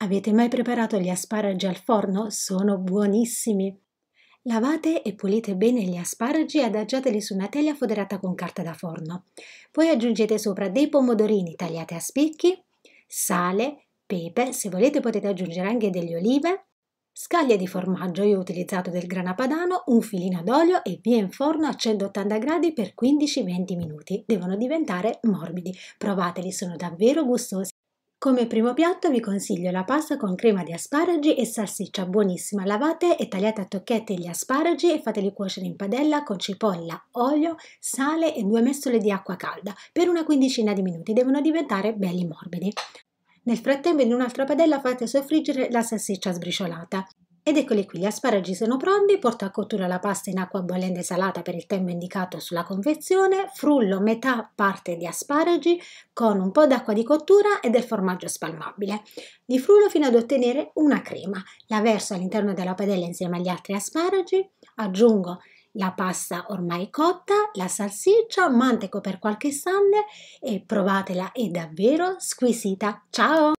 Avete mai preparato gli asparagi al forno? Sono buonissimi! Lavate e pulite bene gli asparagi e adagiateli su una teglia foderata con carta da forno. Poi aggiungete sopra dei pomodorini tagliati a spicchi, sale, pepe, se volete potete aggiungere anche delle olive, scaglie di formaggio, io ho utilizzato del grana padano, un filino d'olio e via in forno a 180 gradi per 15-20 minuti. Devono diventare morbidi. Provateli, sono davvero gustosi. Come primo piatto vi consiglio la pasta con crema di asparagi e salsiccia buonissima. Lavate e tagliate a tocchetti gli asparagi e fateli cuocere in padella con cipolla, olio, sale e due messole di acqua calda per una quindicina di minuti. Devono diventare belli morbidi. Nel frattempo in un'altra padella fate soffriggere la salsiccia sbriciolata. Ed eccoli qui, gli asparagi sono pronti, porto a cottura la pasta in acqua bollente salata per il tempo indicato sulla confezione, frullo metà parte di asparagi con un po' d'acqua di cottura e del formaggio spalmabile. Li frullo fino ad ottenere una crema, la verso all'interno della padella insieme agli altri asparagi, aggiungo la pasta ormai cotta, la salsiccia, manteco per qualche sanne e provatela, è davvero squisita. Ciao!